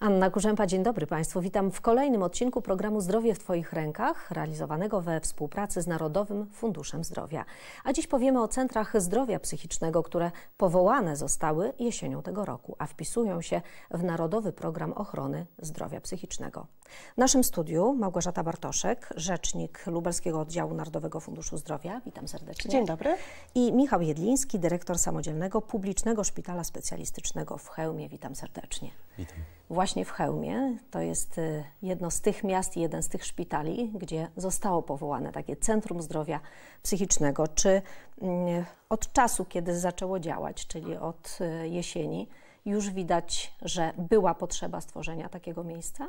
Anna Kurzępa, dzień dobry Państwu. Witam w kolejnym odcinku programu Zdrowie w Twoich rękach, realizowanego we współpracy z Narodowym Funduszem Zdrowia. A dziś powiemy o centrach zdrowia psychicznego, które powołane zostały jesienią tego roku, a wpisują się w Narodowy Program Ochrony Zdrowia Psychicznego. W naszym studiu Małgorzata Bartoszek, rzecznik Lubelskiego Oddziału Narodowego Funduszu Zdrowia. Witam serdecznie. Dzień dobry. I Michał Jedliński, dyrektor samodzielnego Publicznego Szpitala Specjalistycznego w Chełmie. Witam serdecznie. Witam. Właśnie właśnie w Chełmie. To jest y, jedno z tych miast i jeden z tych szpitali, gdzie zostało powołane takie Centrum Zdrowia Psychicznego. Czy mm, od czasu, kiedy zaczęło działać, czyli od y, jesieni, już widać, że była potrzeba stworzenia takiego miejsca?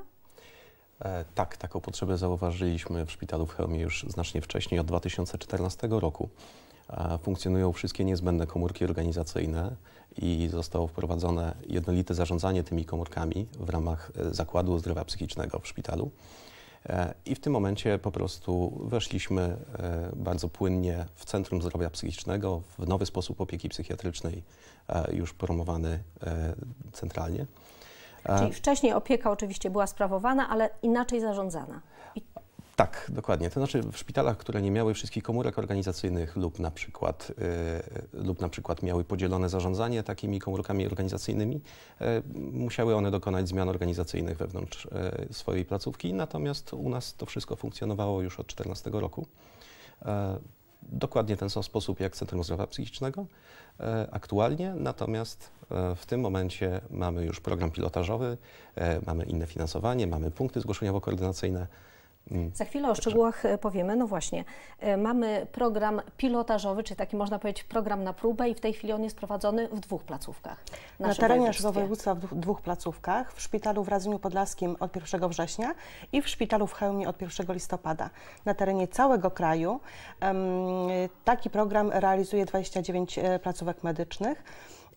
E, tak, taką potrzebę zauważyliśmy w szpitalu w Chełmie już znacznie wcześniej, od 2014 roku funkcjonują wszystkie niezbędne komórki organizacyjne i zostało wprowadzone jednolite zarządzanie tymi komórkami w ramach e, Zakładu Zdrowia Psychicznego w szpitalu. E, I w tym momencie po prostu weszliśmy e, bardzo płynnie w Centrum Zdrowia Psychicznego, w nowy sposób opieki psychiatrycznej, już promowany centralnie. Czyli wcześniej opieka oczywiście była sprawowana, ale inaczej zarządzana. I tak, dokładnie. To znaczy w szpitalach, które nie miały wszystkich komórek organizacyjnych lub na przykład, y, lub na przykład miały podzielone zarządzanie takimi komórkami organizacyjnymi, y, musiały one dokonać zmian organizacyjnych wewnątrz y, swojej placówki. Natomiast u nas to wszystko funkcjonowało już od 2014 roku. E, dokładnie ten sam sposób jak Centrum Zdrowia Psychicznego e, aktualnie, natomiast e, w tym momencie mamy już program pilotażowy, mamy inne finansowanie, mamy punkty zgłoszeniowo-koordynacyjne, Mm. Za chwilę o szczegółach e, powiemy. No właśnie, e, mamy program pilotażowy, czy taki można powiedzieć program na próbę i w tej chwili on jest prowadzony w dwóch placówkach. Na terenie naszego województwa w dwóch placówkach, w szpitalu w Radzyniu Podlaskim od 1 września i w szpitalu w Chełmie od 1 listopada. Na terenie całego kraju taki program realizuje 29 e, placówek medycznych.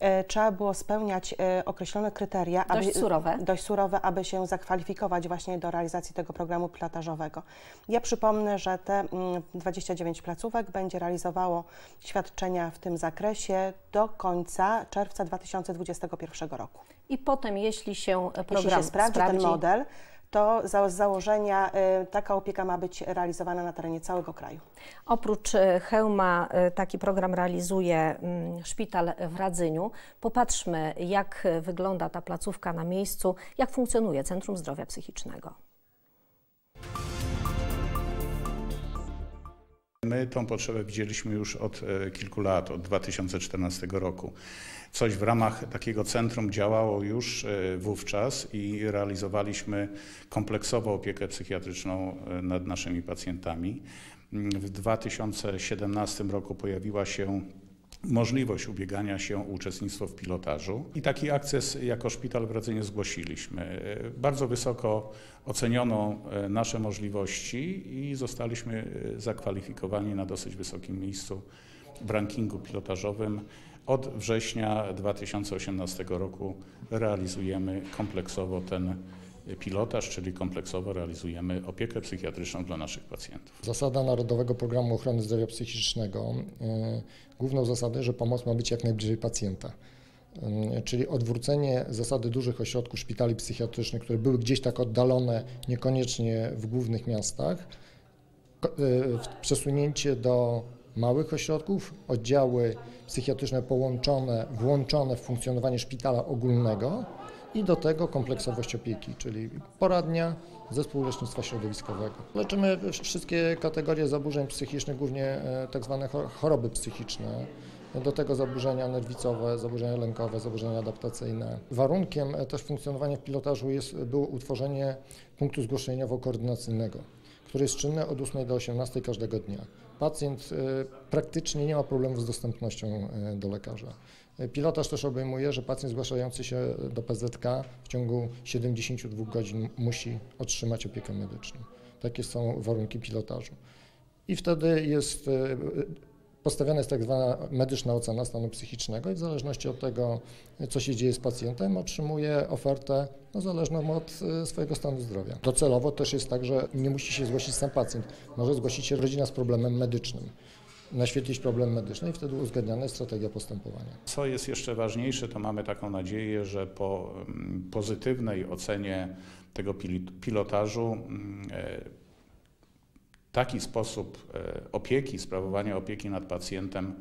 E, trzeba było spełniać e, określone kryteria. Dość aby, surowe. Dość surowe, aby się zakwalifikować właśnie do realizacji tego programu pilotażowego. Ja przypomnę, że te 29 mm, placówek będzie realizowało świadczenia w tym zakresie do końca czerwca 2021 roku. I potem, jeśli się program jeśli się sprawdzi, sprawdzi ten model, to z założenia y, taka opieka ma być realizowana na terenie całego kraju. Oprócz y, Hełma y, taki program realizuje mm, szpital w Radzyniu. Popatrzmy, jak wygląda ta placówka na miejscu, jak funkcjonuje Centrum Zdrowia Psychicznego. My tą potrzebę widzieliśmy już od e, kilku lat, od 2014 roku. Coś w ramach takiego centrum działało już e, wówczas i realizowaliśmy kompleksową opiekę psychiatryczną e, nad naszymi pacjentami. Mm, w 2017 roku pojawiła się możliwość ubiegania się o uczestnictwo w pilotażu i taki akces jako szpital w Radzynie zgłosiliśmy. Bardzo wysoko oceniono e, nasze możliwości i zostaliśmy e, zakwalifikowani na dosyć wysokim miejscu w rankingu pilotażowym. Od września 2018 roku realizujemy kompleksowo ten pilotaż, czyli kompleksowo realizujemy opiekę psychiatryczną dla naszych pacjentów. Zasada Narodowego Programu Ochrony Zdrowia Psychicznego, y, główną zasadę, że pomoc ma być jak najbliżej pacjenta y, czyli odwrócenie zasady dużych ośrodków szpitali psychiatrycznych, które były gdzieś tak oddalone, niekoniecznie w głównych miastach, y, przesunięcie do małych ośrodków, oddziały psychiatryczne połączone, włączone w funkcjonowanie szpitala ogólnego i do tego kompleksowość opieki, czyli poradnia, zespół lecznictwa środowiskowego. Leczymy wszystkie kategorie zaburzeń psychicznych, głównie e, tak zwane choroby psychiczne. Do tego zaburzenia nerwicowe, zaburzenia lękowe, zaburzenia adaptacyjne. Warunkiem e, też funkcjonowania w pilotażu jest, było utworzenie punktu zgłoszeniowo-koordynacyjnego, który jest czynny od 8 do 18 każdego dnia. Pacjent e, praktycznie nie ma problemów z dostępnością do lekarza. Pilotaż też obejmuje, że pacjent zgłaszający się do PZK w ciągu 72 godzin musi otrzymać opiekę medyczną. Takie są warunki pilotażu. I wtedy jest e, postawiona jest tak zwana medyczna ocena stanu psychicznego i w zależności od tego, co się dzieje z pacjentem, otrzymuje ofertę no, zależną od e, swojego stanu zdrowia. Docelowo też jest tak, że nie musi się zgłosić sam pacjent, może zgłosić się rodzina z problemem medycznym naświetlić problem medyczny i wtedy uzgadniana jest strategia postępowania. Co jest jeszcze ważniejsze, to mamy taką nadzieję, że po mm, pozytywnej ocenie tego pilotażu mm, e, taki sposób e, opieki, sprawowania opieki nad pacjentem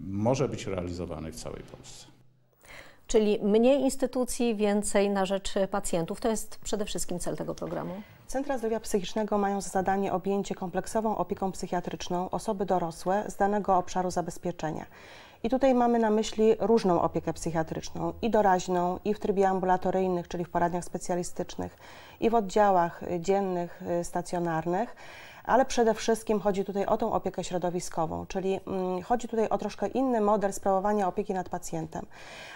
może być realizowany w całej Polsce. Czyli mniej instytucji, więcej na rzecz pacjentów. To jest przede wszystkim cel tego programu. Centra Zdrowia Psychicznego mają za zadanie objęcie kompleksową opieką psychiatryczną osoby dorosłe z danego obszaru zabezpieczenia. I tutaj mamy na myśli różną opiekę psychiatryczną, i doraźną, i w trybie ambulatoryjnych, czyli w poradniach specjalistycznych, i w oddziałach y, dziennych, y, stacjonarnych ale przede wszystkim chodzi tutaj o tą opiekę środowiskową, czyli mm, chodzi tutaj o troszkę inny model sprawowania opieki nad pacjentem.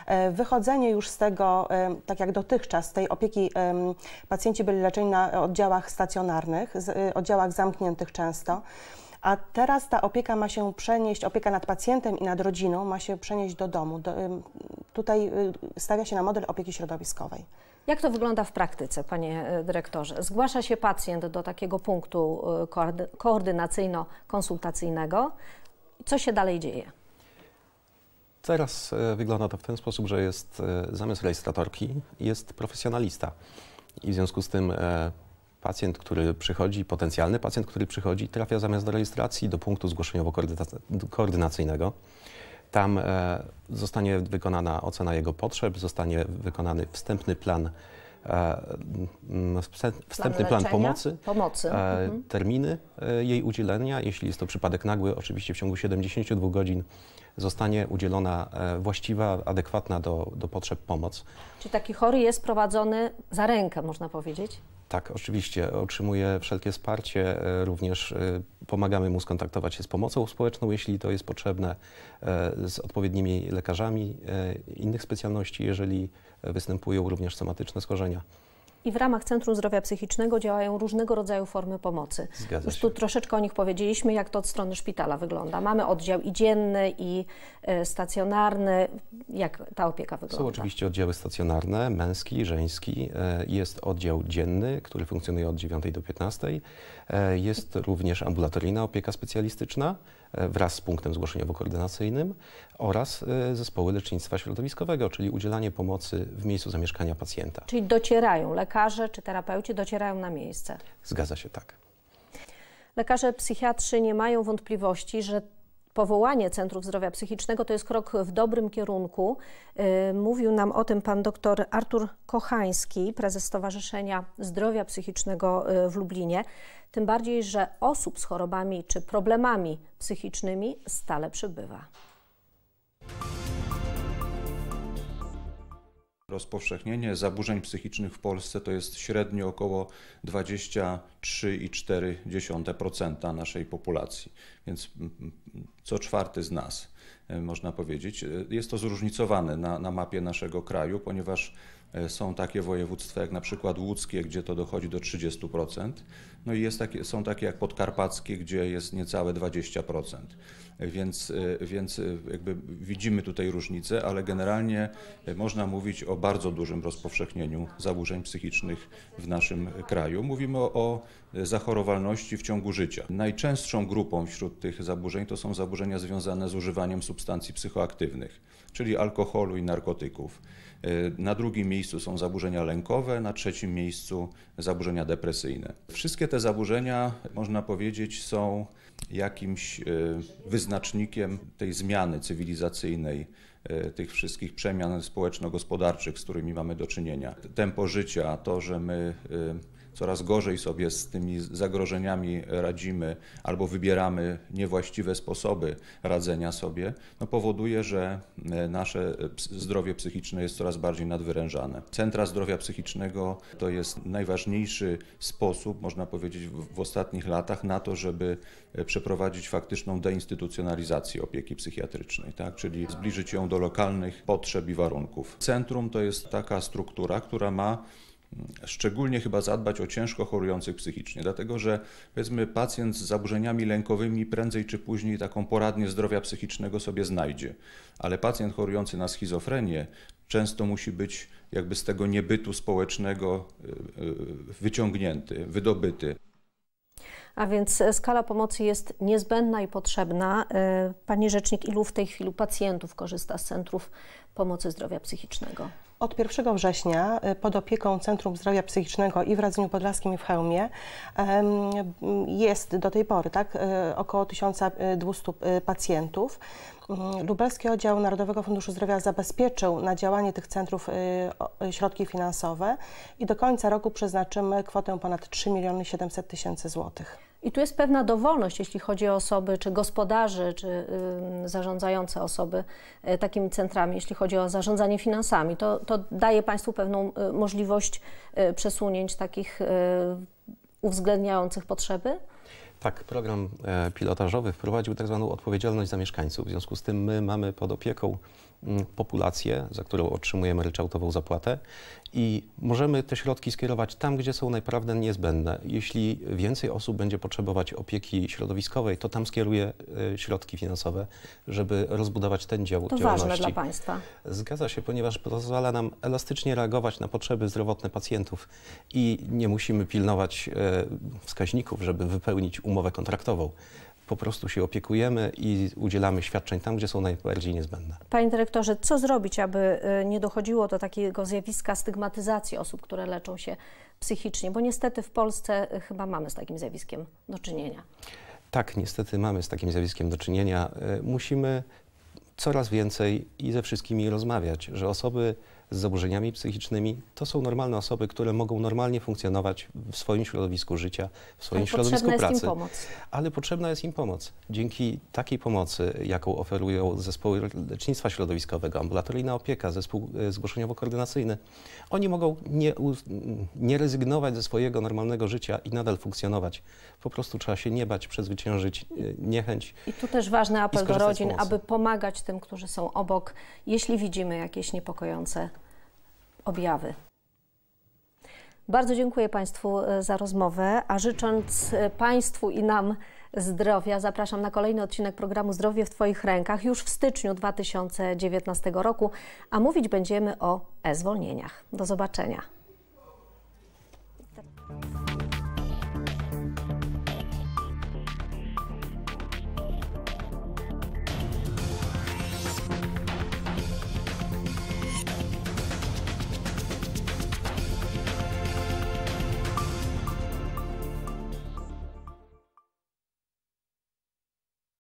E, wychodzenie już z tego, e, tak jak dotychczas, tej opieki e, pacjenci byli leczeni na oddziałach stacjonarnych, oddziałach zamkniętych często. A teraz ta opieka ma się przenieść, opieka nad pacjentem i nad rodziną ma się przenieść do domu. Do, tutaj stawia się na model opieki środowiskowej. Jak to wygląda w praktyce, panie e, dyrektorze? Zgłasza się pacjent do takiego punktu e, koordynacyjno-konsultacyjnego. Co się dalej dzieje? Teraz e, wygląda to w ten sposób, że jest zamiast rejestratorki jest profesjonalista i w związku z tym pacjent, który przychodzi, potencjalny pacjent, który przychodzi, trafia zamiast do rejestracji do punktu zgłoszeniowo-koordynacyjnego. Tam e, zostanie wykonana ocena jego potrzeb, zostanie wykonany wstępny plan e, wstępny plan, plan pomocy, pomocy. E, mhm. terminy jej udzielenia. Jeśli jest to przypadek nagły, oczywiście w ciągu 72 godzin zostanie udzielona właściwa, adekwatna do, do potrzeb pomoc. Czy taki chory jest prowadzony za rękę, można powiedzieć? Tak, oczywiście. Otrzymuje wszelkie wsparcie. E, również e, pomagamy mu skontaktować się z pomocą społeczną, jeśli to jest potrzebne, e, z odpowiednimi lekarzami innych specjalności, jeżeli występują również somatyczne schorzenia i w ramach Centrum Zdrowia Psychicznego działają różnego rodzaju formy pomocy. Zgadza Już tu troszeczkę o nich powiedzieliśmy, jak to od strony szpitala wygląda. Mamy oddział i dzienny, i e, stacjonarny. Jak ta opieka wygląda? Są oczywiście oddziały stacjonarne, męski, żeński. E, jest oddział dzienny, który funkcjonuje od 9 do 15. E, jest również ambulatoryjna opieka specjalistyczna wraz z punktem zgłoszeniowo-koordynacyjnym oraz zespoły lecznictwa środowiskowego, czyli udzielanie pomocy w miejscu zamieszkania pacjenta. Czyli docierają lekarze lekarze czy terapeuci docierają na miejsce. Zgadza się tak. Lekarze psychiatrzy nie mają wątpliwości, że powołanie Centrów Zdrowia Psychicznego to jest krok w dobrym kierunku. Y, mówił nam o tym pan doktor Artur Kochański, prezes Stowarzyszenia Zdrowia Psychicznego y, w Lublinie. Tym bardziej, że osób z chorobami czy problemami psychicznymi stale przybywa. Rozpowszechnienie zaburzeń psychicznych w Polsce to jest średnio około 23,4% naszej populacji, więc mm, mm, co czwarty z nas. E, można powiedzieć. E, jest to zróżnicowane na, na mapie naszego kraju, ponieważ e, są takie województwa jak na przykład łódzkie, gdzie to dochodzi do 30%, no i jest takie, są takie jak podkarpackie, gdzie jest niecałe 20%. Więc, więc jakby widzimy tutaj różnice, ale generalnie można mówić o bardzo dużym rozpowszechnieniu zaburzeń psychicznych w naszym kraju. Mówimy o, o zachorowalności w ciągu życia. Najczęstszą grupą wśród tych zaburzeń to są zaburzenia związane z używaniem substancji substancji psychoaktywnych, czyli alkoholu i narkotyków. E, na drugim miejscu są zaburzenia lękowe, na trzecim miejscu zaburzenia depresyjne. Wszystkie te zaburzenia, można powiedzieć, są jakimś e, wyznacznikiem tej zmiany cywilizacyjnej, e, tych wszystkich przemian społeczno-gospodarczych, z którymi mamy do czynienia. Tempo życia, to, że my coraz gorzej sobie z tymi zagrożeniami radzimy albo wybieramy niewłaściwe sposoby radzenia sobie, no powoduje, że e, nasze e, zdrowie psychiczne jest coraz bardziej nadwyrężane. Centra zdrowia psychicznego to jest najważniejszy sposób, można powiedzieć, w ostatnich latach na to, żeby e, przeprowadzić faktyczną deinstytucjonalizację opieki psychiatrycznej, tak? czyli zbliżyć ją do lokalnych potrzeb i warunków. Centrum to jest taka struktura, która ma szczególnie chyba zadbać o ciężko chorujących psychicznie, dlatego że powiedzmy pacjent z zaburzeniami lękowymi prędzej czy później taką poradnię zdrowia psychicznego sobie znajdzie, ale pacjent chorujący na schizofrenię często musi być jakby z tego niebytu społecznego y, y, wyciągnięty, wydobyty. A więc e, skala pomocy jest niezbędna i potrzebna. E, pani rzecznik, ilu w tej chwili pacjentów korzysta z centrów pomocy zdrowia psychicznego? Od 1 września y, pod opieką Centrum Zdrowia Psychicznego i w Radzeniu Podlaskim i w Chełmie jest do tej pory tak, y, około 1200 y, pacjentów. Mm, Lubelski Oddział Narodowego Funduszu Zdrowia zabezpieczył na działanie tych centrów środki finansowe i do końca roku przeznaczymy kwotę ponad 3 miliony 700 tysięcy złotych. I tu jest pewna dowolność, jeśli chodzi o osoby, czy gospodarzy, czy y, zarządzające osoby y, takimi centrami, jeśli chodzi o zarządzanie finansami. To, to daje Państwu pewną y, możliwość y, przesunięć takich y, uwzględniających potrzeby. Tak, program e, pilotażowy wprowadził tak zwaną odpowiedzialność za mieszkańców. W związku z tym my mamy pod opieką mm, populację, za którą otrzymujemy ryczałtową zapłatę i możemy te środki skierować tam, gdzie są naprawdę niezbędne. Jeśli więcej osób będzie potrzebować opieki środowiskowej, to tam skieruje środki finansowe, żeby rozbudować ten dział to działalności. To ważne dla państwa. Zgadza się, ponieważ pozwala nam elastycznie reagować na potrzeby zdrowotne pacjentów i nie musimy pilnować e, wskaźników, żeby wypełnić umowę kontraktową. Po prostu się opiekujemy i udzielamy świadczeń tam, gdzie są najbardziej niezbędne. Panie dyrektorze, co zrobić, aby y, nie dochodziło do takiego zjawiska stygmatyzacji osób, które leczą się psychicznie? Bo niestety w Polsce y, chyba mamy z takim zjawiskiem do czynienia. Tak, niestety mamy z takim zjawiskiem do czynienia. Y, musimy coraz więcej i ze wszystkimi rozmawiać, że osoby z zaburzeniami psychicznymi. To są normalne osoby, które mogą normalnie funkcjonować w swoim środowisku życia, w swoim środowisku pracy. Ale potrzebna jest im pomoc. Dzięki takiej pomocy, jaką oferują zespoły lecznictwa środowiskowego, ambulatoryjna opieka, zespół e, zgłoszeniowo-koordynacyjny, oni mogą nie, nie rezygnować ze swojego normalnego życia i nadal funkcjonować. Po prostu trzeba się nie bać, przezwyciężyć e, niechęć. I tu też ważny apel do rodzin, aby pomagać tym, którzy są obok, jeśli widzimy jakieś niepokojące objawy. Bardzo dziękuję Państwu e, za rozmowę, a życząc e, Państwu i nam zdrowia, zapraszam na kolejny odcinek programu Zdrowie w Twoich rękach już w styczniu 2019 roku, a mówić będziemy o e-zwolnieniach. Do zobaczenia.